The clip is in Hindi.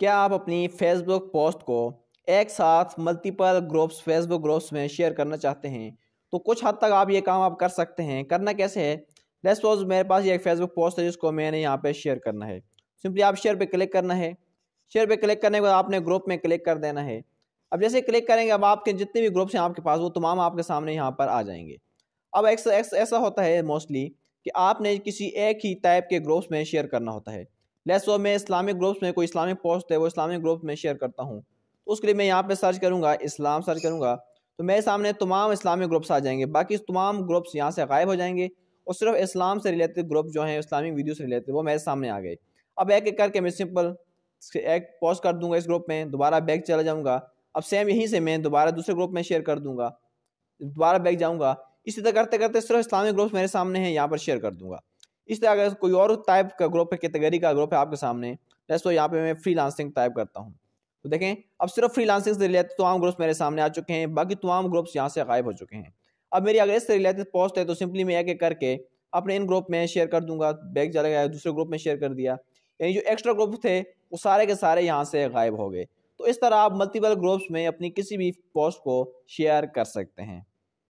क्या आप अपनी फेसबुक पोस्ट को एक साथ मल्टीपल ग्रुप्स फेसबुक ग्रुप्स में शेयर करना चाहते हैं तो कुछ हद तक आप ये काम आप कर सकते हैं करना कैसे है लेट्स सपोज मेरे पास ये एक फेसबुक पोस्ट है जिसको मैंने यहाँ पे शेयर करना है सिंपली आप शेयर पे क्लिक करना है शेयर पे क्लिक करने के बाद आपने ग्रुप में क्लिक कर देना है अब जैसे क्लिक करेंगे अब आपके जितने भी ग्रुप्स हैं आपके पास वो तमाम आपके सामने यहाँ पर आ जाएंगे अब ऐसा ऐसा होता है मोस्टली कि आपने किसी एक ही टाइप के ग्रुप्स में शेयर करना होता है लेट्स वो मैं इस्लामिक ग्रुप्स में कोई इस्लामिक पोस्ट है वो इस्लामिक ग्रुप में शेयर करता हूँ तो उसके लिए मैं यहाँ पर सर्च करूँगा इस्लाम सर्च करूँगा तो मेरे सामने तमाम इस्लामिक ग्रुप्स आ जाएंगे बाकी तमाम ग्रुप्स यहाँ से गायब हो जाएंगे और सिर्फ इस्लाम से रिलेटेड ग्रुप जो हैं इस्लामिक वीडियो से रिलेटेड वो मेरे सामने आ गए अब एक एक करके मैं सिंपल एक पोस्ट कर दूंगा इस ग्रुप में दोबारा बैग चला जाऊंगा अब सेम यहीं से मैं दोबारा दूसरे ग्रुप में शेयर कर दूंगा दोबारा बैग जाऊंगा इसी तरह करते करते सिर्फ इस्लामिक ग्रुप्स मेरे सामने हैं यहाँ पर शेयर कर दूंगा इस तरह अगर कोई और टाइप का ग्रुप है कैटेगरी का ग्रुप है आपके सामने जैसे तो यहाँ पे मैं फ्री लांसिंग टाइप करता हूँ तो देखें अब सिर्फ फ्री लांसिंग से रिलेटेड तमाम ग्रुप्स मेरे सामने आ चुके हैं बाकी तमाम ग्रुप्स यहाँ से गायब हो चुके हैं अब मेरी अगर इससे रिलेटेड पोस्ट है तो सिंपली मैं एक एक करके अपने इन ग्रुप में शेयर कर दूंगा बैग चला गया दूसरे ग्रुप में शेयर कर दिया यानी जो एक्स्ट्रा ग्रुप थे वो सारे के सारे यहाँ से गायब हो गए तो इस तरह आप मल्टीपल ग्रुप्स में अपनी किसी भी पोस्ट को शेयर कर सकते हैं